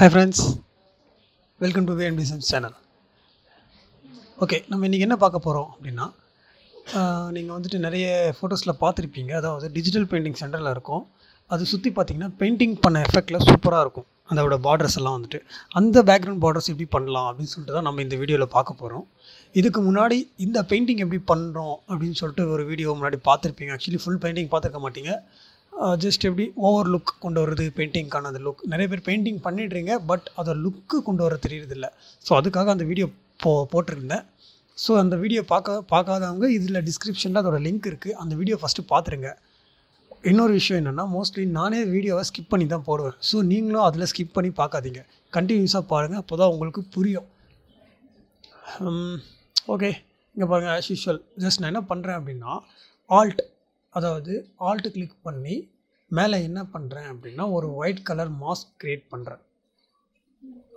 hi friends welcome to வேன் பிசன்ஸ் channel okay நம்ம இன்றைக்கி என்ன பார்க்க போகிறோம் அப்படின்னா நீங்கள் வந்துட்டு நிறைய ஃபோட்டோஸில் பார்த்துருப்பீங்க அதாவது டிஜிட்டல் பெயிண்டிங் சென்டரில் இருக்கும் அது சுற்றி பார்த்தீங்கன்னா பெயிண்டிங் பண்ண எஃபெக்டில் சூப்பராக இருக்கும் அதோட பார்டர்ஸ் எல்லாம் வந்துட்டு அந்த பேக்ரவுண்ட் பார்டர்ஸ் எப்படி பண்ணலாம் அப்படின்னு சொல்லிட்டு தான் நம்ம இந்த வீடியோவில் பார்க்க போகிறோம் இதுக்கு முன்னாடி இந்த பெயிண்டிங் எப்படி பண்ணுறோம் அப்படின்னு சொல்லிட்டு ஒரு வீடியோ முன்னாடி பார்த்துருப்பீங்க ஆக்சுவலி ஃபுல் பெயிண்டிங் பார்த்துருக்க மாட்டீங்க ஜஸ்ட் எப்படி ஓவர் லுக் கொண்டு வருது பெயிண்டிங்க்கான அந்த லுக் நிறைய பேர் பெயிண்டிங் பண்ணிடுறீங்க பட் அதை லுக்கு கொண்டு வர தெரியறதில்ல ஸோ அதுக்காக அந்த வீடியோ போ போட்டிருந்தேன் ஸோ அந்த வீடியோ பார்க்க பார்க்காதவங்க இதில் டிஸ்கிரிப்ஷனில் அதோட லிங்க் இருக்குது அந்த வீடியோ ஃபஸ்ட்டு பார்த்துருங்க இன்னொரு விஷயம் என்னென்னா மோஸ்ட்லி நானே வீடியோவை ஸ்கிப் பண்ணி தான் போடுவேன் ஸோ நீங்களும் அதில் ஸ்கிப் பண்ணி பார்க்காதீங்க கண்டினியூஸாக பாருங்கள் அப்போ தான் உங்களுக்கு புரியும் ஓகே இங்கே பாருங்கள் ஆஸ் யூஷுவல் ஜஸ்ட் நான் என்ன பண்ணுறேன் அப்படின்னா ஆல்ட் அதாவது ஆல்ட்டு கிளிக் பண்ணி மேலே என்ன பண்ணுறேன் அப்படின்னா ஒரு ஒயிட் கலர் மாஸ்க் க்ரியேட் பண்ணுறேன்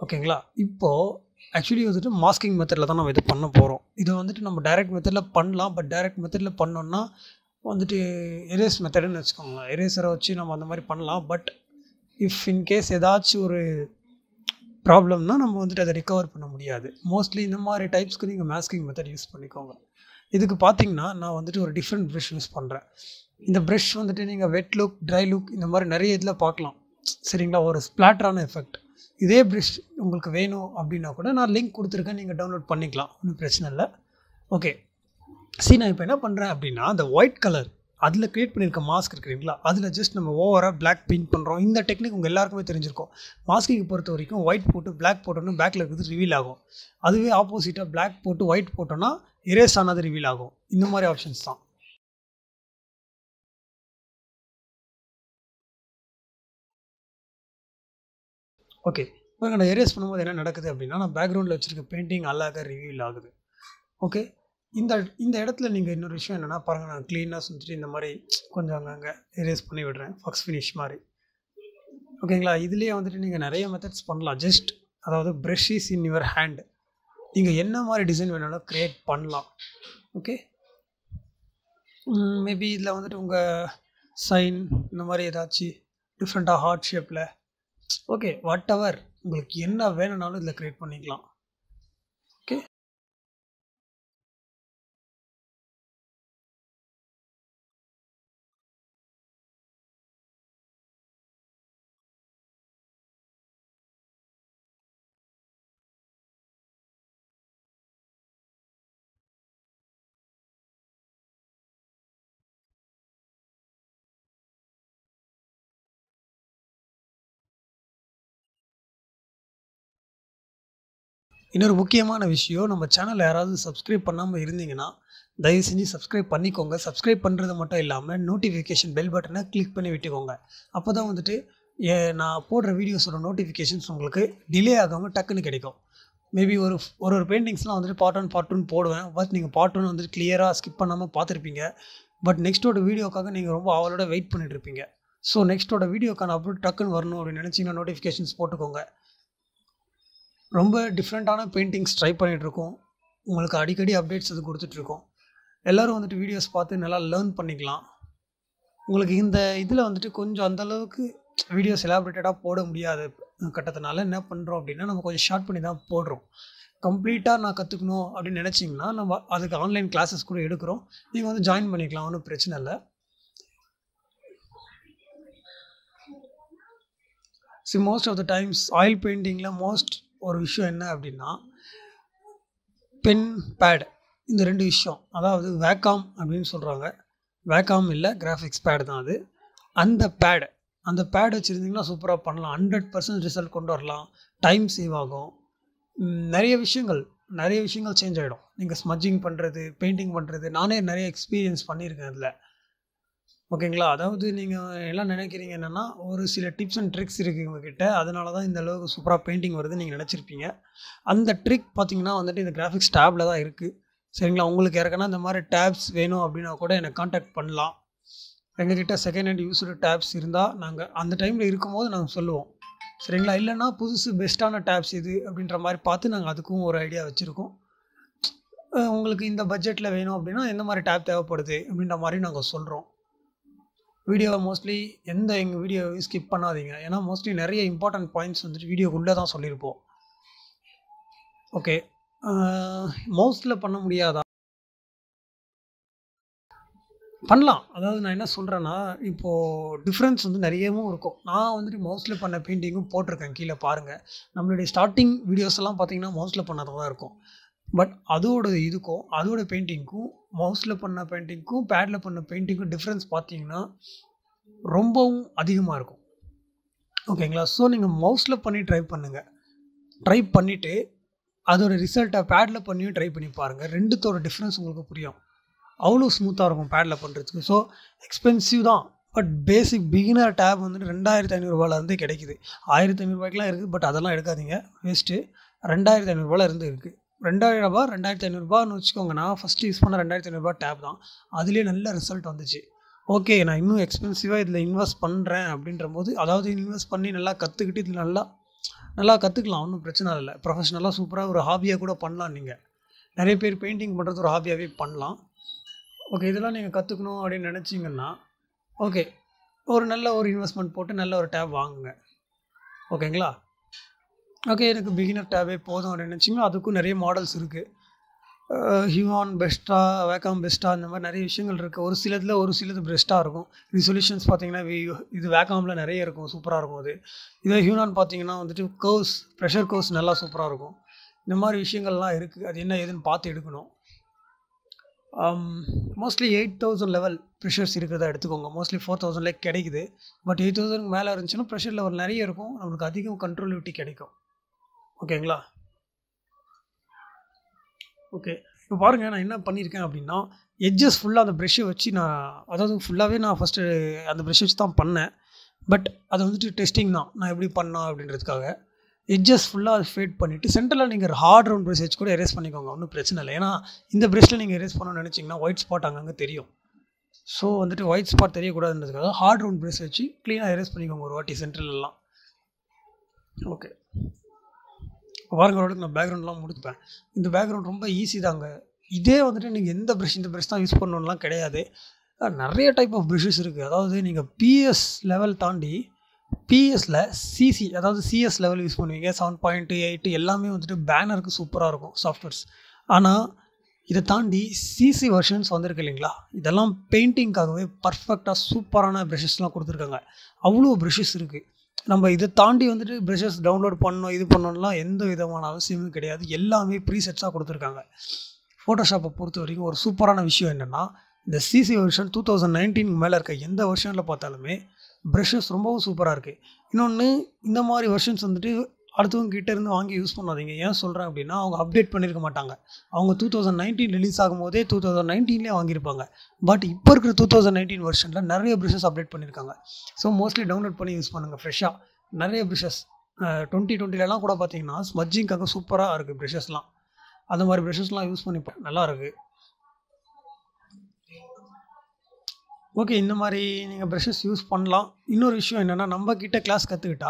ஓகேங்களா இப்போது ஆக்சுவலி வந்துட்டு மாஸ்கிங் மெத்தடில் தான் நம்ம இது பண்ண போகிறோம் இதை வந்துட்டு நம்ம டைரக்ட் மெத்தடில் பண்ணலாம் பட் டைரக்ட் மெத்தடில் பண்ணோன்னா வந்துட்டு எரேஸ் மெத்தடுன்னு வச்சுக்கோங்களேன் எரேசரை வச்சு நம்ம அந்த மாதிரி பண்ணலாம் பட் இஃப் இன்கேஸ் ஏதாச்சும் ஒரு ப்ராப்ளம்னால் நம்ம வந்துட்டு அதை ரிக்கவர் பண்ண முடியாது மோஸ்ட்லி இந்த மாதிரி டைப்ஸ்க்கு நீங்கள் மாஸ்கிங் மெத்தட் யூஸ் பண்ணிக்கோங்க இதுக்கு பார்த்தீங்கன்னா நான் வந்துட்டு ஒரு டிஃப்ரெண்ட் ப்ரெஷ் யூஸ் பண்ணுறேன் இந்த ப்ரெஷ் வந்துட்டு நீங்கள் வெட் லுக் ட்ரை லுக் இந்த மாதிரி நிறைய இதில் பார்க்கலாம் சரிங்களா ஒரு ஸ்ப்ளாட்டரான எஃபெக்ட் இதே ப்ரெஷ் உங்களுக்கு வேணும் அப்படின்னா கூட நான் லிங்க் கொடுத்துருக்கேன் நீங்கள் டவுன்லோட் பண்ணிக்கலாம் ஒன்றும் பிரச்சனை இல்லை ஓகே சரி நான் இப்போ என்ன பண்ணுறேன் அப்படின்னா அந்த ஒயிட் கலர் அதில் க்ரியேட் பண்ணியிருக்க மாஸ்க் இருக்கிறீங்களா அதில் ஜஸ்ட் நம்ம ஓவராக பிளாக் பெயிண்ட் பண்ணுறோம் இந்த டெக்னிக் உங்கள் எல்லாருக்குமே தெரிஞ்சிருக்கும் மாஸ்கிக்கு பொறுத்த வரைக்கும் ஒயிட் போட்டு பிளாக் போட்டோன்னா பேக்கில் இருக்கிறது ரிவீல் ஆகும் அதுவே ஆப்போசிட்டாக பிளாக் போட்டு ஒயிட் போட்டோன்னா இரேஸ் ஆனது ரிவீல் ஆகும் இந்த மாதிரி ஆப்ஷன்ஸ் தான் ஓகே பாருங்க நான் எரேஸ் பண்ணும்போது என்ன நடக்குது அப்படின்னா நான் பேக்ரவுண்டில் வச்சுருக்க பெயிண்டிங் அழகாக ரிவியூல் ஆகுது ஓகே இந்த இந்த இடத்துல நீங்கள் இன்னொரு விஷயம் என்னென்னா பாருங்கள் நான் க்ளீனாக செஞ்சுட்டு இந்த மாதிரி கொஞ்சம் அங்கங்கே எரேஸ் பண்ணி விடுறேன் ஃபக்ஸ் ஃபினிஷ் மாதிரி ஓகேங்களா இதுலேயே வந்துட்டு நீங்கள் நிறைய மெத்தட்ஸ் பண்ணலாம் ஜஸ்ட் அதாவது brush is in your hand நீங்கள் என்ன மாதிரி டிசைன் வேணாலும் க்ரியேட் பண்ணலாம் ஓகே மேபி இதில் வந்துட்டு உங்கள் சைன் இந்த மாதிரி ஏதாச்சும் டிஃப்ரெண்ட்டாக ஹார்ட் ஷேப்பில் ஓகே வாட் எவர் உங்களுக்கு என்ன வேணும்னாலும் இதில் க்ரியேட் பண்ணிக்கலாம் ஓகே இன்னொரு முக்கியமான விஷயம் நம்ம சேனலில் யாராவது சப்ஸ்கிரைப் பண்ணாமல் இருந்தீங்கன்னா தயவு செஞ்சு சப்ஸ்கிரைப் பண்ணிக்கோங்க சப்ஸ்கிரைப் பண்ணுறது மட்டும் இல்லாமல் நோட்டிஃபிகேஷன் பெல் பட்டனை கிளிக் பண்ணி விட்டுக்கோங்க அப்போ தான் வந்துட்டு நான் போடுற வீடியோஸோட நோட்டிஃபிகேஷன்ஸ் உங்களுக்கு டிலே ஆகாமல் டக்குன்னு கிடைக்கும் மேபி ஒரு ஒரு ஒரு பெயிண்டிங்ஸ்லாம் வந்துட்டு பார்ட் ஒன் பார்ட் டூன் போடுவேன் பட் நீங்கள் பார்ட் ஒன் வந்துட்டு கிளியராக ஸ்கிப் பண்ணாமல் பார்த்துருப்பீங்க பட் நெக்ஸ்ட்டோட வீடியோக்காக நீங்கள் ரொம்ப அவளோட வெயிட் பண்ணிட்டுருப்பீங்க ஸோ நெக்ஸ்ட்டோட வீடியோக்கான அப்லோட் டக்குன்னு வரணும் அப்படின்னு நினச்சிங்கன்னா நோட்டிஃபிகேஷன்ஸ் போட்டுக்கோங்க ரொம்ப டிஃப்ரெண்ட்டான பெயிண்டிங்ஸ் ட்ரை பண்ணிகிட்ருக்கோம் உங்களுக்கு அடிக்கடி அப்டேட்ஸ் இது கொடுத்துட்ருக்கோம் எல்லோரும் வந்துட்டு வீடியோஸ் பார்த்து நல்லா லேர்ன் பண்ணிக்கலாம் உங்களுக்கு இந்த இதில் வந்துட்டு கொஞ்சம் அந்தளவுக்கு வீடியோஸ் எலாபரேட்டடாக போட முடியாத கட்டத்தினால என்ன பண்ணுறோம் அப்படின்னா நம்ம கொஞ்சம் ஷார்ட் பண்ணி தான் போடுறோம் கம்ப்ளீட்டாக நான் கற்றுக்கணும் அப்படின்னு நினச்சிங்கன்னா நம்ம அதுக்கு ஆன்லைன் கிளாஸஸ் கூட எடுக்கிறோம் நீங்கள் வந்து ஜாயின் பண்ணிக்கலாம் ஒன்றும் பிரச்சனை இல்லை see most of the times oil பெயிண்டிங்கில் மோஸ்ட் ஒரு விஷயம் என்ன அப்படின்னா பென் பேடு இந்த ரெண்டு விஷயம் அதாவது வேக்காம் அப்படின்னு சொல்கிறாங்க வேக்காம் இல்லை கிராஃபிக்ஸ் பேடு தான் அது அந்த பேடு அந்த பேடு வச்சுருந்தீங்கன்னா சூப்பராக பண்ணலாம் ஹண்ட்ரட் பர்சன்ட் ரிசல்ட் கொண்டு வரலாம் டைம் சேவ் ஆகும் நிறைய விஷயங்கள் நிறைய விஷயங்கள் சேஞ்ச் ஆகிடும் நீங்கள் ஸ்மஜ்ஜிங் பண்ணுறது பெயிண்டிங் பண்ணுறது நானே நிறைய எக்ஸ்பீரியன்ஸ் பண்ணியிருக்கேன் அதில் ஓகேங்களா அதாவது நீங்கள் எல்லாம் நினைக்கிறீங்க என்னென்னா ஒரு சில டிப்ஸ் அண்ட் ட்ரிக்ஸ் இருக்குது உங்ககிட்ட அதனால தான் இந்த அளவுக்கு சூப்பராக பெயிண்டிங் வருது நீங்கள் நினச்சிருப்பீங்க அந்த ட்ரிக் பார்த்தீங்கன்னா வந்துட்டு இந்த கிராஃபிக்ஸ் டேப்பில் தான் இருக்குது சரிங்களா உங்களுக்கு ஏற்கனவே இந்த மாதிரி டேப்ஸ் வேணும் அப்படின்னா கூட என்னை காண்டாக்ட் பண்ணலாம் எங்ககிட்ட செகண்ட் ஹேண்ட் யூஸ்டு டேப்ஸ் இருந்தால் நாங்கள் அந்த டைமில் இருக்கும்போது நாங்கள் சொல்லுவோம் சரிங்களா இல்லைன்னா புதுசு பெஸ்ட்டான டேப்ஸ் இது அப்படின்ற மாதிரி பார்த்து நாங்கள் அதுக்கும் ஒரு ஐடியா வச்சுருக்கோம் உங்களுக்கு இந்த பட்ஜெட்டில் வேணும் அப்படின்னா எந்த மாதிரி டேப் தேவைப்படுது அப்படின்ற மாதிரி நாங்கள் சொல்கிறோம் வீடியோவை மோஸ்ட்லி எந்த எங்கள் வீடியோவையும் ஸ்கிப் பண்ணாதீங்க ஏன்னா மோஸ்ட்லி நிறைய இம்பார்ட்டன்ட் பாயிண்ட்ஸ் வந்துட்டு வீடியோக்குள்ளே தான் சொல்லியிருப்போம் ஓகே மவுஸில் பண்ண முடியாதா பண்ணலாம் அதாவது நான் என்ன சொல்கிறேன்னா இப்போது டிஃப்ரென்ஸ் வந்து நிறையவும் இருக்கும் நான் வந்துட்டு மவுஸில் பண்ண பெயிண்டிங்கும் போட்டிருக்கேன் கீழே பாருங்கள் நம்மளுடைய ஸ்டார்டிங் வீடியோஸ் எல்லாம் பார்த்தீங்கன்னா மவுஸில் பண்ணதாக தான் இருக்கும் பட் அதோட இதுக்கும் அதோட பெயிண்டிங்க்கும் மவுஸில் பண்ண பெயிண்டிங்க்கும் பேடில் பண்ண பெயிண்டிங்க்கும் டிஃப்ரென்ஸ் பார்த்தீங்கன்னா ரொம்பவும் அதிகமாக இருக்கும் ஓகேங்களா ஸோ நீங்கள் மவுஸில் பண்ணி ட்ரை பண்ணுங்கள் ட்ரை பண்ணிவிட்டு அதோட ரிசல்ட்டை பேடில் பண்ணியும் ட்ரை பண்ணி பாருங்கள் ரெண்டுத்தோட டிஃப்ரென்ஸ் உங்களுக்கு புரியும் அவ்வளோ ஸ்மூத்தாக இருக்கும் பேடில் பண்ணுறதுக்கு ஸோ எக்ஸ்பென்சிவ் தான் பட் பேசிக் பிகினர் டேப் வந்துட்டு ரெண்டாயிரத்தி ஐநூறுரூவாலேருந்தே கிடைக்குது ஆயிரத்தி ஐநூறுரூவாய்க்குலாம் இருக்குது பட் அதெல்லாம் எடுக்காதீங்க வேஸ்ட்டு ரெண்டாயிரத்தி ஐநூறுரூவாலேருந்து இருக்குது ரெண்டாயிரரூபா ரெண்டாயிரத்தி ஐநூறுரூபான்னு வச்சுக்கோங்கண்ணா ஃபஸ்ட்டு யூஸ் பண்ண ரெண்டாயிரத்தி ஐநூறுரூபா டேப் தான் அதுலேயே நல்ல ரிசல்ட் வந்துச்சு ஓகே நான் இன்னும் எக்ஸ்பென்சிவாக இதில் இன்வெஸ்ட் பண்ணுறேன் அப்படின்ற போது அதாவது இன்வெஸ்ட் பண்ணி நல்லா கற்றுக்கிட்டு இதில் நல்லா நல்லா கற்றுக்கலாம் ஒன்றும் பிரச்சனை இல்லை ப்ரொஃபஷனலாக சூப்பராக ஒரு ஹாபியாக கூட பண்ணலாம் நீங்கள் நிறைய பேர் பெயிண்டிங் பண்ணுறது ஒரு ஹாபியாகவே பண்ணலாம் ஓகே இதெல்லாம் நீங்கள் கற்றுக்கணும் அப்படின்னு நினச்சிங்கன்னா ஓகே ஒரு நல்ல ஒரு இன்வெஸ்ட்மெண்ட் போட்டு நல்ல ஒரு டேப் வாங்குங்க ஓகேங்களா ஓகே எனக்கு பிகினர் டேபே போதும் அப்படின்னு நினச்சிங்கன்னா அதுக்கும் நிறைய மாடல்ஸ் இருக்குது ஹியூமான் பெஸ்ட்டாக வேக்காம் பெஸ்ட்டாக அந்த மாதிரி நிறைய விஷயங்கள் இருக்குது ஒரு சிலதில் ஒரு சிலது பெஸ்ட்டாக இருக்கும் ரிசொல்யூஷன்ஸ் பார்த்தீங்கன்னா இது வேக்காமில் நிறைய இருக்கும் சூப்பராக இருக்கும் அது இதே ஹியூனான் பார்த்தீங்கன்னா வந்துட்டு கோர்ஸ் ப்ரெஷர் கோர்ஸ் நல்லா சூப்பராக இருக்கும் இந்த மாதிரி விஷயங்கள்லாம் இருக்குது அது என்ன ஏதுன்னு பார்த்து எடுக்கணும் mostly eight thousand level pressures இருக்கிறதா எடுத்துக்கோங்க மோஸ்ட்லி ஃபோர் தௌசண்ட்லேயே கிடைக்குது பட் எயிட் தௌசண்ட்க்கு மேலே இருந்துச்சுன்னா ப்ரெஷர் லெவல் நிறைய இருக்கும் நம்மளுக்கு அதிகம் கண்ட்ரோலிவிட்டி கிடைக்கும் ஓகேங்களா ஓகே இப்போ பாருங்கள் நான் என்ன பண்ணியிருக்கேன் அப்படின்னா எட்ஜஸ் ஃபுல்லாக அந்த ப்ரெஷ்ஷை வச்சு நான் அதாவது ஃபுல்லாகவே நான் ஃபஸ்ட்டு அந்த ப்ரெஷ்ஷை வச்சு தான் பண்ணேன் பட் அது வந்துட்டு டெஸ்டிங் தான் நான் எப்படி பண்ணா அப்படின்றதுக்காக எட்ஜஸ் ஃபுல்லாக அது ஃபேட் பண்ணிவிட்டு சென்டரில் நீங்கள் ஹார்ட் ரவுண்ட் ப்ரெஷ் வச்சு கூட எரேஸ் பண்ணிக்கோங்க ஒன்றும் பிரச்சனை இல்லை ஏன்னா இந்த ப்ரெஷ்ஷில் நீங்கள் எரேஸ் பண்ணணும்னு நினச்சிங்கன்னா ஒயிட் ஸ்பாட் அங்கங்கே தெரியும் ஸோ வந்துட்டு ஒயிட் ஸ்பாட் தெரியக்கூடாதுன்றதுக்காக ஹார்ட் ரவுண்ட் ப்ரெஷ் வச்சு க்ளீனாக எரேஸ் பண்ணிக்கோங்க ஒரு வாட்டி சென்டர்லலாம் ஓகே வார்க் ரோடுக்கு நான் பேக்ரவுண்ட்லாம் முடிப்பேன் இந்த பேக்ரவுண்ட் ரொம்ப ஈஸி தாங்க இதே வந்துட்டு நீங்கள் எந்த ப்ரஷ் இந்த ப்ரஷ் தான் யூஸ் பண்ணணும்லாம் கிடையாது நிறைய டைப் ஆஃப் ப்ரஷஸ் இருக்குது அதாவது நீங்கள் பிஎஸ் லெவல் தாண்டி பிஎஸ்சில் சிசி அதாவது சிஎஸ் லெவல் யூஸ் பண்ணுவீங்க செவன் பாயிண்ட் எயிட் எல்லாமே வந்துட்டு பேனருக்கு சூப்பராக இருக்கும் சாஃப்ட்வேர்ஸ் ஆனால் இதை தாண்டி சிசி வெர்ஷன்ஸ் வந்திருக்கு இல்லைங்களா இதெல்லாம் பெயிண்டிங்காகவே பர்ஃபெக்டாக சூப்பரான ப்ரஷஸ்லாம் கொடுத்துருக்காங்க அவ்வளோ ப்ரஷஸ் இருக்குது நம்ம இதை தாண்டி வந்துட்டு ப்ரெஷர்ஸ் டவுன்லோட் பண்ணணும் இது பண்ணணும்லாம் எந்த விதமான அவசியமும் கிடையாது எல்லாமே ப்ரீசெட்ஸாக கொடுத்துருக்காங்க ஃபோட்டோஷாப்பை பொறுத்த வரைக்கும் ஒரு சூப்பரான விஷயம் என்னென்னா இந்த சிசி வெர்ஷன் டூ தௌசண்ட் நைன்டீனுக்கு மேலே இருக்க எந்த வெர்ஷனில் பார்த்தாலுமே ப்ரெஷஸ் ரொம்பவும் சூப்பராக இருக்குது இன்னொன்று இந்த மாதிரி வெர்ஷன்ஸ் வந்துட்டு அடுத்தவங்க கிட்ட இருந்து வாங்கி யூஸ் பண்ணாதீங்க ஏன் சொல்கிறேன் அப்படின்னா அவங்க அப்டேட் பண்ணியிருக்க மாட்டாங்க அவங்க டூ தௌசண்ட் நைன்டீன் ரிலீஸ் ஆகும்போதே டூ தௌசண்ட் நைன்டீன்லேயே வாங்கியிருப்பாங்க பட் இப்போ இருக்கிற டூ தௌசண்ட் நைன்டீன் வெர்ஷனில் நிறைய ப்ரிஷஸ் அப்டேட் பண்ணியிருக்காங்க ஸோ மோஸ்ட்லி டவுன்லோட் பண்ணி யூஸ் பண்ணுங்கள் ஃப்ரெஷ்ஷாக நிறைய ப்ரிஷஸ் டுவெண்ட்டி டுவெண்ட்டிலலாம் கூட பார்த்தீங்கன்னா ஸ்மஜ்ஜிங்காக சூப்பராக இருக்குது ப்ரிஷஸ்லாம் அந்த மாதிரி ப்ரெஷஸ்லாம் யூஸ் பண்ணி நல்லாயிருக்கு ஓகே இந்த மாதிரி நீங்கள் ப்ரெஷஸ் யூஸ் பண்ணலாம் இன்னொரு விஷயம் என்னென்னா நம்ம கிட்டே கிளாஸ் கற்றுக்கிட்டா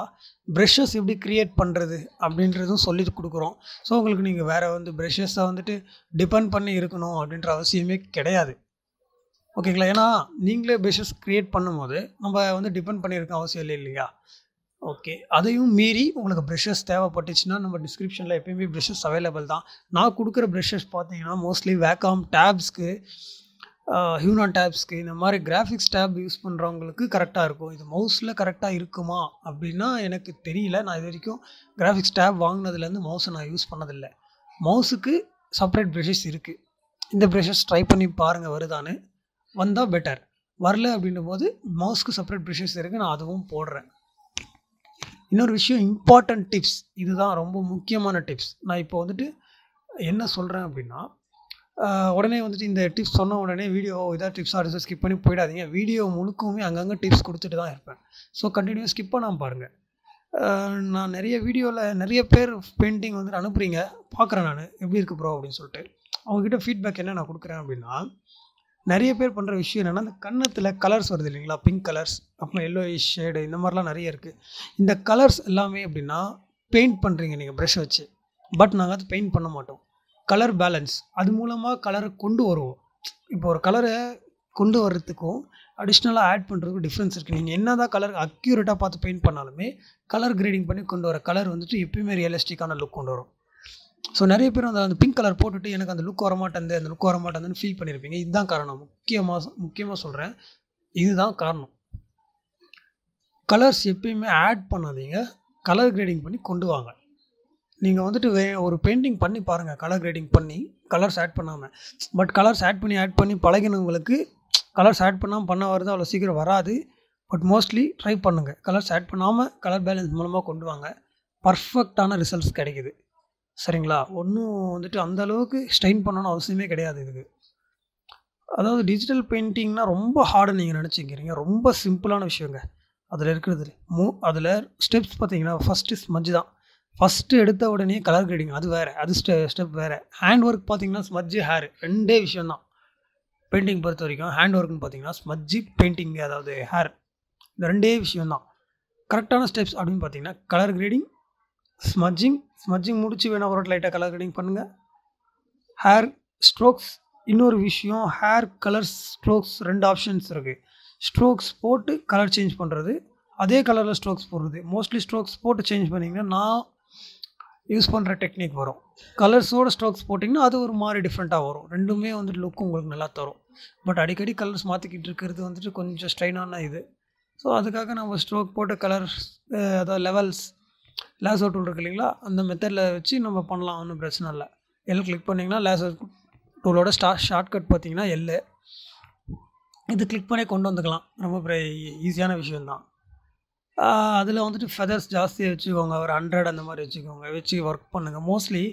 ப்ரெஷஸ் எப்படி க்ரியேட் பண்ணுறது அப்படின்றதும் சொல்லி கொடுக்குறோம் ஸோ உங்களுக்கு நீங்கள் வேறு வந்து ப்ரெஷஸை வந்துட்டு டிபெண்ட் பண்ணி இருக்கணும் அப்படின்ற அவசியமே கிடையாது ஓகேங்களா ஏன்னா நீங்களே ப்ரெஷஸ் க்ரியேட் பண்ணும்போது நம்ம வந்து டிபெண்ட் பண்ணியிருக்க அவசியம் இல்லை இல்லையா ஓகே அதையும் மீறி உங்களுக்கு ப்ரெஷஸ் தேவைப்பட்டுச்சுன்னா நம்ம டிஸ்கிரிப்ஷனில் எப்பயுமே ப்ரெஷஸ் அவைலபிள் தான் நான் கொடுக்குற ப்ரெஷஸ் பார்த்தீங்கன்னா மோஸ்ட்லி வேக்காம் டேப்ஸ்க்கு ஹியூனா டேப்ஸ்க்கு இந்த மாதிரி கிராஃபிக்ஸ் டேப் யூஸ் பண்ணுறவங்களுக்கு கரெக்டாக இருக்கும் இது மவுஸில் கரெக்டாக இருக்குமா அப்படின்னா எனக்கு தெரியல நான் இது வரைக்கும் கிராஃபிக்ஸ் டேப் வாங்கினதுலேருந்து மவுஸை நான் யூஸ் பண்ணதில்லை மவுஸுக்கு செப்பரேட் ப்ரெஷஸ் இருக்குது இந்த ப்ரெஷஸ் ட்ரை பண்ணி பாருங்கள் வருதான்னு வந்தால் பெட்டர் வரல அப்படின்னும் போது மவுஸ்க்கு செப்பரேட் ப்ரெஷஸ் இருக்குது நான் அதுவும் போடுறேன் இன்னொரு விஷயம் இம்பார்ட்டண்ட் டிப்ஸ் இதுதான் ரொம்ப முக்கியமான டிப்ஸ் நான் இப்போ வந்துட்டு என்ன சொல்கிறேன் அப்படின்னா உடனே வந்துட்டு இந்த டிப்ஸ் சொன்ன உடனே வீடியோ எதாவது டிப்ஸ் ஆடிச்சு ஸ்கிப் பண்ணி போயிடாதீங்க வீடியோ முழுக்கவுமே அங்கங்கே டிப்ஸ் கொடுத்துட்டு தான் இருப்பேன் ஸோ கண்டினியூஸ் ஸ்கிப் பண்ணாமல் பாருங்கள் நான் நிறைய வீடியோவில் நிறைய பேர் பெயிண்டிங் வந்துட்டு அனுப்புகிறீங்க பார்க்குறேன் நான் எப்படி இருக்குது ப்ரோ அப்படின்னு சொல்லிட்டு அவங்கக்கிட்ட ஃபீட்பேக் என்ன நான் கொடுக்குறேன் அப்படின்னா நிறைய பேர் பண்ணுற விஷயம் என்னென்னா அந்த கன்னத்தில் கலர்ஸ் வருது இல்லைங்களா பிங்க் கலர்ஸ் அப்புறம் எல்லோ ஷேடு இந்த மாதிரிலாம் நிறைய இருக்குது இந்த கலர்ஸ் எல்லாமே எப்படின்னா பெயிண்ட் பண்ணுறீங்க நீங்கள் ப்ரெஷ் வச்சு பட் நாங்கள் அது பெயிண்ட் பண்ண மாட்டோம் கலர் பேலன்ஸ் அது மூலமாக கலரை கொண்டு வருவோம் இப்போ ஒரு கலரை கொண்டு வர்றதுக்கும் அடிஷ்னலாக ஆட் பண்ணுறதுக்கும் டிஃப்ரென்ஸ் இருக்குது நீங்கள் என்ன தான் கலர் அக்யூரேட்டாக பார்த்து பெயிண்ட் பண்ணாலுமே கலர் கிரேடிங் பண்ணி கொண்டு வர கலர் வந்துட்டு எப்பயுமே ரியலிஸ்டிக்கான லுக் கொண்டு வரும் ஸோ நிறைய பேர் அந்த அந்த பிங்க் கலர் போட்டுட்டு எனக்கு அந்த லுக் வர மாட்டேங்குது அந்த லுக் வர மாட்டேங்குதுன்னு ஃபீல் பண்ணியிருப்பீங்க இதுதான் காரணம் முக்கியமாக முக்கியமாக சொல்கிறேன் இதுதான் காரணம் கலர்ஸ் எப்பயுமே ஆட் பண்ணாதீங்க கலர் கிரேடிங் பண்ணி கொண்டு வாங்க நீங்கள் வந்துட்டு வே ஒரு பெயிண்டிங் பண்ணி பாருங்கள் கலர் கிரேடிங் பண்ணி கலர்ஸ் ஆட் பண்ணாமல் பட் கலர்ஸ் ஆட் பண்ணி ஆட் பண்ணி பழகினவங்களுக்கு கலர்ஸ் ஆட் பண்ணாமல் பண்ண வருது அவ்வளோ சீக்கிரம் வராது பட் மோஸ்ட்லி ட்ரை பண்ணுங்கள் கலர்ஸ் ஆட் பண்ணாமல் கலர் பேலன்ஸ் மூலமாக கொண்டு வாங்க பர்ஃபெக்டான ரிசல்ட்ஸ் கிடைக்குது சரிங்களா ஒன்றும் வந்துட்டு அந்தளவுக்கு ஸ்ட்ரெயின் பண்ணணும்னு அவசியமே கிடையாது இதுக்கு அதாவது டிஜிட்டல் பெயிண்டிங்னால் ரொம்ப ஹார்டு நீங்கள் நினச்சிக்கிறீங்க ரொம்ப சிம்பிளான விஷயங்க அதில் இருக்கிறது மூ அதில் ஸ்டெப்ஸ் பார்த்தீங்கன்னா ஃபஸ்ட்டு ஸ்மஜ் தான் ஃபஸ்ட்டு எடுத்த உடனே கலர் கிரேடிங் அது வேறு அது ஸ்டெ ஸ்டெப் வேறு ஹேண்ட் ஒர்க் பார்த்தீங்கன்னா ஸ்மஜ்ஜு ஹேர் ரெண்டே விஷயம் தான் பெயிண்டிங் பொறுத்த வரைக்கும் ஹேண்ட் ஒர்க்னு பார்த்தீங்கன்னா ஸ்மஜ்ஜி பெயிண்டிங் அதாவது ஹேர் இந்த ரெண்டே விஷயந்தான் கரெக்டான ஸ்டெப்ஸ் அப்படின்னு பார்த்தீங்கன்னா கலர் கிரேடிங் ஸ்மஜ்ஜிங் ஸ்மஜ்ஜிங் முடிச்சு வேணால் ஒரு லைட்டாக கலர் கிரேடிங் பண்ணுங்கள் ஹேர் ஸ்ட்ரோக்ஸ் இன்னொரு விஷயம் ஹேர் கலர் ஸ்ட்ரோக்ஸ் ரெண்டு ஆப்ஷன்ஸ் இருக்குது ஸ்ட்ரோக்ஸ் போட்டு கலர் சேஞ்ச் பண்ணுறது அதே கலரில் ஸ்ட்ரோக்ஸ் போடுறது மோஸ்ட்லி ஸ்ட்ரோக்ஸ் போட்டு சேஞ்ச் பண்ணிங்கன்னா நான் யூஸ் பண்ணுற டெக்னிக் வரும் கலர்ஸோட ஸ்ட்ரோக்ஸ் போட்டிங்கன்னா அது ஒரு மாதிரி டிஃப்ரெண்ட்டாக வரும் ரெண்டுமே வந்துட்டு லுக் உங்களுக்கு நல்லா தரும் பட் அடிக்கடி கலர்ஸ் மாற்றிக்கிட்டு இருக்கிறது வந்துட்டு கொஞ்சம் ஸ்ட்ரெயினான இது ஸோ அதுக்காக நம்ம ஸ்ட்ரோக் போட்டு கலர்ஸ் அதாவது லெவல்ஸ் லேசோ டூல் இருக்கு இல்லைங்களா அந்த மெத்தடில் வச்சு நம்ம பண்ணலாம் ஒன்றும் பிரச்சனை இல்லை எல் கிளிக் பண்ணிங்கன்னா லேசோ டூலோட ஸ்டா ஷார்ட்கட் பார்த்தீங்கன்னா எல்லு இது கிளிக் பண்ணி கொண்டு வந்துக்கலாம் ரொம்ப ஈஸியான விஷயம்தான் அதில் வந்துட்டு ஃபெதர்ஸ் ஜாஸ்தியாக வச்சுக்கோங்க ஒரு ஹண்ட்ரட் அந்த மாதிரி வச்சுக்கோங்க வச்சு ஒர்க் பண்ணுங்கள் மோஸ்ட்லி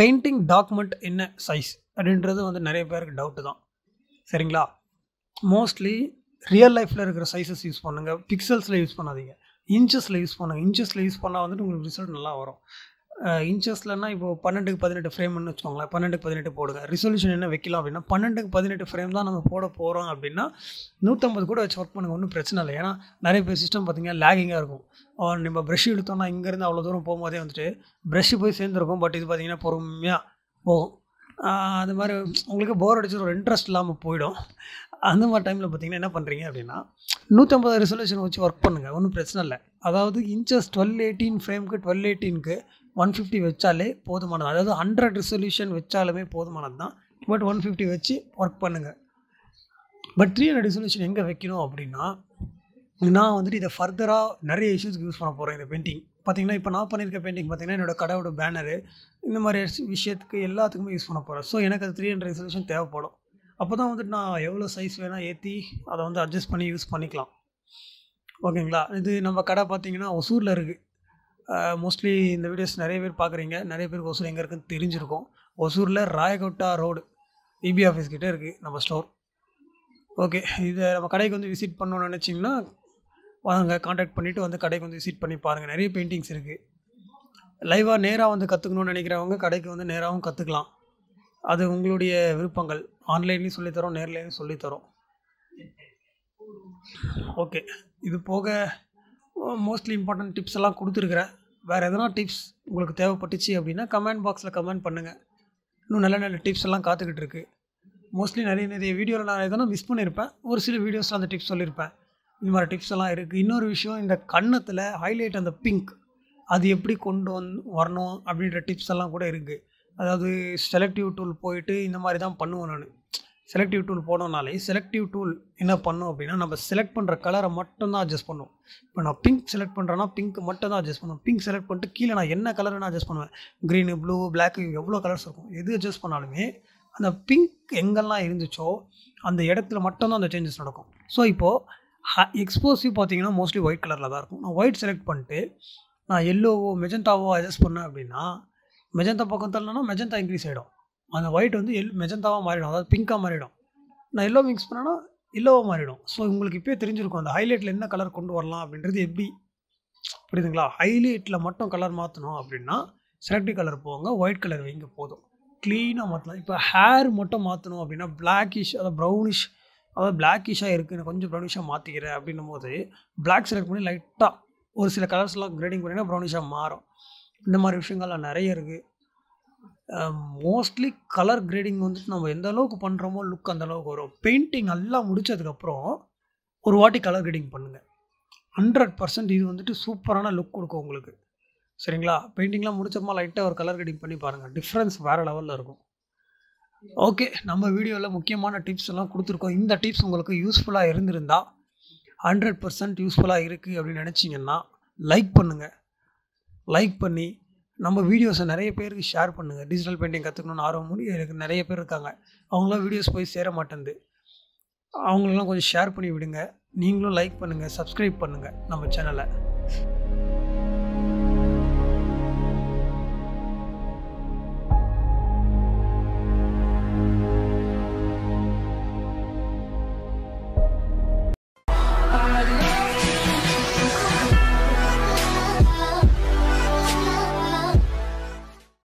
பெயிண்டிங் டாக்குமெண்ட் என்ன சைஸ் அப்படின்றது வந்து நிறைய பேருக்கு டவுட்டு தான் சரிங்களா மோஸ்ட்லி ரியல் லைஃப்பில் இருக்கிற சைஸஸ் யூஸ் பண்ணுங்கள் பிக்சல்ஸில் யூஸ் பண்ணாதீங்க இன்ச்சஸில் யூஸ் பண்ணுங்கள் இன்ச்சஸில் யூஸ் பண்ணால் வந்துட்டு உங்களுக்கு ரிசல்ட் நல்லா வரும் இன்ச்சஸ்லன்னா இப்போ பன்னெண்டுக்கு பதினெட்டு ஃப்ரேம்னு வச்சுக்கோங்களேன் பன்னெண்டுக்கு பதினெட்டு போடுங்க ரிசல்யூஷன் என்ன வைக்கலாம் அப்படின்னா பன்னெண்டுக்கு பதினெட்டு ஃப்ரேம் தான் நம்ம போட போகிறோம் அப்படின்னா நூற்றம்பது கூட வச்சு ஒர்க் பண்ணுங்க ஒன்றும் பிரச்சனை இல்லை ஏன்னா நிறைய பேர் சிஸ்டம் பார்த்திங்கன்னா லேகிங்காக இருக்கும் நம்ம ப்ரெஷ் எடுத்தோம்னா இங்கேருந்து அவ்வளோ தூரம் போகும்போதே வந்துட்டு ப்ரெஷ் போய் சேர்ந்துருக்கும் பட் இது பார்த்திங்கன்னா பொறுமையாக போகும் அது மாதிரி உங்களுக்கு போர் அடிச்சு ஒரு இன்ட்ரெஸ்ட் இல்லாமல் போயிடும் அந்த மாதிரி டைமில் பார்த்தீங்கன்னா என்ன பண்ணுறீங்க அப்படின்னா நூற்றம்பது ரிசல்யூஷன் வச்சு ஒர்க் பண்ணுங்கள் ஒன்றும் பிரச்சனை இல்லை அதாவது இன்ச்சஸ் டுவெல் எயிட்டீன் ஃப்ரேமுக்கு டுவெல் எயிட்டீனுக்கு ஒன் ஃபிஃப்டி வச்சாலே போதுமானது அதாவது ஹண்ட்ரட் ரிசல்யூஷன் வச்சாலுமே போதுமானது தான் பட் ஒன் ஃபிஃப்டி வச்சு ஒர்க் பண்ணுங்கள் பட் த்ரீ ஹண்ட்ரட் ரிசல்யூஷன் எங்கே வைக்கணும் அப்படின்னா நான் வந்துட்டு இதை ஃபர்தராக நிறைய இஷ்யூஸ்க்கு யூஸ் பண்ண போகிறேன் இந்த பெயிண்டிங் பார்த்திங்கன்னா இப்போ நான் பண்ணியிருக்க பெயிண்டிங் பார்த்திங்கன்னா என்னோடய கடையோட பேனரு இந்த மாதிரி விஷயத்துக்கு எல்லாத்துக்குமே யூஸ் பண்ண போகிறேன் ஸோ எனக்கு அது த்ரீ ஹண்ட்ரட் ரிசல்யூஷன் தேவைப்படும் அப்போ தான் வந்துட்டு நான் எவ்வளோ சைஸ் வேணால் ஏற்றி அதை வந்து அட்ஜஸ்ட் பண்ணி யூஸ் பண்ணிக்கலாம் ஓகேங்களா இது நம்ம கடை பார்த்திங்கன்னா ஒசூரில் இருக்குது மோஸ்ட்லி இந்த வீடியோஸ் நிறைய பேர் பார்க்குறீங்க நிறைய பேர் ஒசூர் எங்கே இருக்குன்னு தெரிஞ்சிருக்கும் ஒசூரில் Rayakottai road EB e office கிட்டே இருக்குது நம்ம ஸ்டோர் ஓகே இதை நம்ம கடைக்கு வந்து விசிட் பண்ணணும்னு நினச்சிங்கன்னா வாங்க காண்டாக்ட் பண்ணிவிட்டு வந்து கடைக்கு வந்து விசிட் பண்ணி பாருங்கள் நிறைய பெயிண்டிங்ஸ் இருக்குது லைவாக நேராக வந்து கற்றுக்கணும்னு நினைக்கிறவங்க கடைக்கு வந்து நேராகவும் கற்றுக்கலாம் அது உங்களுடைய விருப்பங்கள் ஆன்லைன்லேயும் சொல்லித்தரோம் நேர்லேயும் சொல்லித்தரோம் ஓகே இது போக மோஸ்ட்லி இம்பார்ட்டன்ட் டிப்ஸ் எல்லாம் கொடுத்துருக்குறேன் வேறு எதனா டிப்ஸ் உங்களுக்கு தேவைப்பட்டுச்சு அப்படின்னா கமெண்ட் பாக்ஸில் கமெண்ட் பண்ணுங்கள் இன்னும் நல்ல நல்ல டிப்ஸ் எல்லாம் காத்துக்கிட்டு இருக்குது மோஸ்ட்லி நிறைய நிறைய வீடியோவில் நான் எதனா மிஸ் பண்ணியிருப்பேன் ஒரு சில வீடியோஸில் அந்த டிப்ஸ் சொல்லியிருப்பேன் இந்த மாதிரி டிப்ஸ் எல்லாம் இருக்குது இன்னொரு விஷயம் இந்த கன்னத்தில் ஹைலைட் அந்த பிங்க் அது எப்படி கொண்டு வந் வரணும் அப்படின்ற டிப்ஸ் எல்லாம் கூட இருக்குது அதாவது செலக்டிவ் டூல் போயிட்டு இந்த மாதிரி தான் பண்ணுவேன் நான் செலக்டிவ் டூல் போனோம்னாலே செலக்டிவ் டூல் என்ன பண்ணும் அப்படின்னா நம்ம செலக்ட் பண்ணுற கலரை மட்டும்தான் அட்ஜஸ்ட் பண்ணுவோம் இப்போ நான் பிங்க் செலக்ட் பண்ணுறேன்னா பிங்க் மட்டும் தான் அட்ஜஸ்ட் பண்ணுவேன் பிங்க் செலக்ட் பண்ணிட்டு கீழே நான் என்ன கலர் நான் அட்ஜஸ்ட் பண்ணுவேன் க்ரீனு ப்ளூ பிளாக் எவ்வளோ கலர்ஸ் இருக்கும் எது அட்ஜஸ்ட் பண்ணாலுமே அந்த பிங்க் எங்கெல்லாம் இருந்துச்சோ அந்த இடத்துல மட்டும்தான் அந்த சேஞ்சஸ் நடக்கும் ஸோ இப்போது எக்ஸ்போசிவ் பார்த்தீங்கன்னா மோஸ்ட்லி ஒயிட் கலரில் தான் இருக்கும் நான் ஒயிட் செலக்ட் பண்ணிட்டு நான் எல்லோவோ மெஜந்தாவோ அட்ஜஸ்ட் பண்ணேன் அப்படின்னா மெஜந்தா பக்கம் தரலன்னா மெஜந்தா இன்க்ரீஸ் ஆகிடும் அந்த ஒயிட் வந்து எல் மெஜந்தாவாக மாறிடும் அதாவது பிங்க்காக மாறிடும் நான் எல்லோ மிக்ஸ் பண்ணேன்னா எல்லோவாக மாறிடும் ஸோ உங்களுக்கு இப்போயே தெரிஞ்சிருக்கும் அந்த ஹைலைட்டில் என்ன கலர் கொண்டு வரலாம் அப்படின்றது எப்படி புரியுதுங்களா ஹைலைட்டில் மட்டும் கலர் மாற்றணும் அப்படின்னா செலக்டிவ் கலர் போங்க ஒயிட் கலர் வைங்க போதும் க்ளீனாக மாற்றலாம் இப்போ ஹேர் மட்டும் மாற்றணும் அப்படின்னா பிளாக்கிஷ் அதாவது ப்ரௌனிஷ் அதாவது பிளாக்கிஷாக இருக்குது கொஞ்சம் ப்ரௌனிஷாக மாற்றிக்கிறேன் அப்படின்னும் போது பிளாக் செலக்ட் பண்ணி லைட்டாக ஒரு சில கலர்ஸ்லாம் கிரேடிங் பண்ணிங்கன்னா ப்ரௌனிஷாக மாறும் இந்த மாதிரி விஷயங்கள்லாம் நிறைய இருக்குது மோஸ்ட்லி கலர் கிரேடிங் வந்துட்டு நம்ம எந்த அளவுக்கு பண்ணுறோமோ லுக் அந்த அளவுக்கு வரும் பெயிண்டிங் எல்லாம் முடித்ததுக்கப்புறம் ஒரு வாட்டி கலர் கிரேடிங் பண்ணுங்கள் ஹண்ட்ரட் பர்சன்ட் இது வந்துட்டு சூப்பரான லுக் கொடுக்கும் உங்களுக்கு சரிங்களா பெயிண்டிங்லாம் முடிச்சோமா லைட்டாக ஒரு கலர் கிரேடிங் பண்ணி பாருங்கள் டிஃப்ரென்ஸ் வேறு லெவலில் இருக்கும் ஓகே நம்ம வீடியோவில் முக்கியமான டிப்ஸ் எல்லாம் கொடுத்துருக்கோம் இந்த டிப்ஸ் உங்களுக்கு யூஸ்ஃபுல்லாக இருந்திருந்தால் ஹண்ட்ரட் பர்சன்ட் யூஸ்ஃபுல்லாக இருக்குது அப்படின்னு நினச்சிங்கன்னா லைக் பண்ணுங்கள் லைக் பண்ணி நம்ம வீடியோஸை நிறைய பேருக்கு ஷேர் பண்ணுங்கள் டிஜிட்டல் பெயிண்டிங் கற்றுக்கணும்னு ஆர்வம் மூலி எனக்கு நிறைய பேர் இருக்காங்க அவங்களாம் வீடியோஸ் போய் சேர மாட்டேன்து அவங்களெலாம் கொஞ்சம் ஷேர் பண்ணி விடுங்க நீங்களும் லைக் பண்ணுங்கள் சப்ஸ்கிரைப் பண்ணுங்கள் நம்ம சேனலை